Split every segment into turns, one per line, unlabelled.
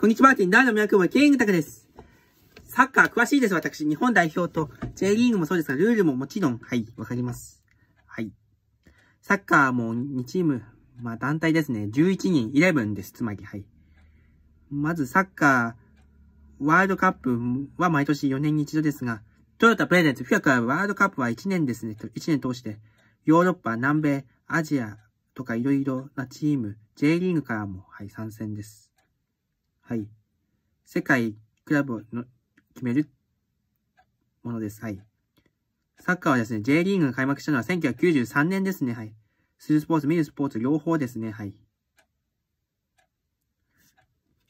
こんにちは、ティンダの宮久保ケイングタクです。サッカー詳しいです、私。日本代表と J リーグもそうですが、ルールももちろん、はい、わかります。はい。サッカーも2チーム、まあ団体ですね。11人、11です、つまり、はい。まずサッカー、ワールドカップは毎年4年に一度ですが、トヨタプレゼンツ、フィアクラブワールドカップは1年ですね、1年通して、ヨーロッパ、南米、アジアとかいろいろなチーム、J リーグからも、はい、参戦です。はい。世界クラブを決めるものです。はい。サッカーはですね、J リーグが開幕したのは1993年ですね。はい。するスポーツ、見るスポーツ、両方ですね。はい。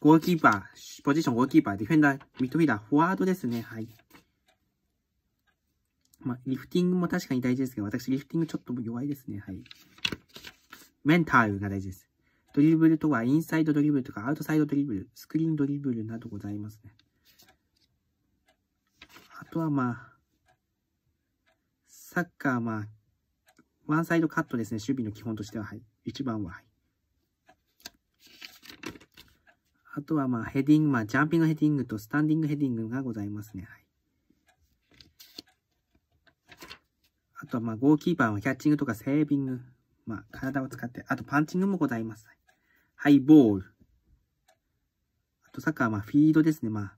ゴールキーパー、ポジションゴールキーパー、ディフェンダー、ミッドフィーダー、フォワードですね。はい。まあ、リフティングも確かに大事ですけど、私、リフティングちょっと弱いですね。はい。メンタルが大事です。ドリブルとは、インサイドドリブルとか、アウトサイドドリブル、スクリーンドリブルなどございますね。あとはまあ、サッカーまあ、ワンサイドカットですね、守備の基本としては、はい。一番は、はい。あとはまあヘディング、まあジャンピングヘディングとスタンディングヘディングがございますね。はい。あとはまあゴーキーパーはキャッチングとかセービング、まあ体を使って、あとパンチングもございます。ハイボール。あと、サッカーはまあフィードですね。まあ、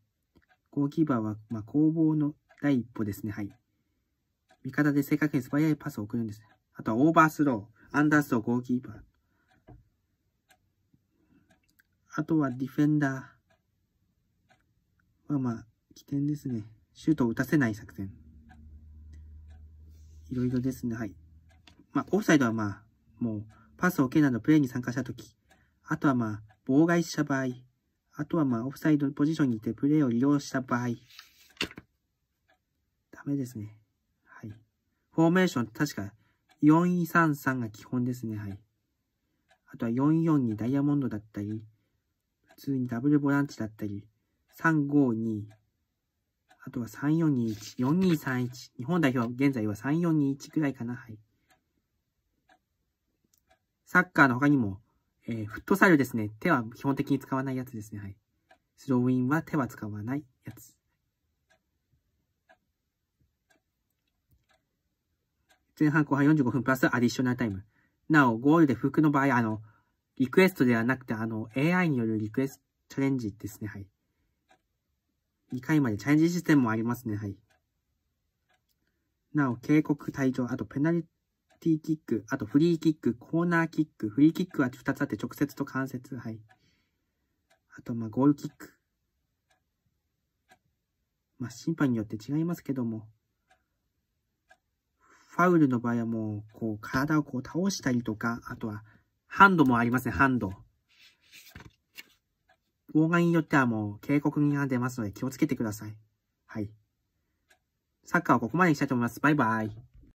ゴーキーパーはまあ攻防の第一歩ですね。はい。味方で正確に素早いパスを送るんですあとはオーバースロー、アンダースロー、ゴーキーパー。あとはディフェンダーはまあ、起点ですね。シュートを打たせない作戦。いろいろですね。はい。まあ、オフサイドはまあ、もう、パスを受けなどプレーに参加したとき、あとはまあ、妨害した場合、あとはまあ、オフサイドポジションにいてプレーを利用した場合、ダメですね。はい。フォーメーション、確か、433が基本ですね。はい。あとは44にダイヤモンドだったり、普通にダブルボランチだったり、352、あとは3421、4231、日本代表、現在は3421くらいかな。はい。サッカーの他にも、えー、フットサルですね。手は基本的に使わないやつですね。はい。スローインは手は使わないやつ。前半後半45分プラスアディショナルタイム。なお、ゴールで服の場合、あの、リクエストではなくて、あの、AI によるリクエストチャレンジですね。はい。2回までチャレンジシステムもありますね。はい。なお、警告退場、あとペナルティーキック、あとフリーキック、コーナーキック、フリーキックは2つあって直接と関節、はい。あと、まゴールキック。まあ、審判によって違いますけども、ファウルの場合はもう、こう、体をこう倒したりとか、あとは、ハンドもありますね、ハンド。妨害によってはもう警告が出ますので気をつけてください。はい。サッカーはここまでにしたいと思います。バイバイ。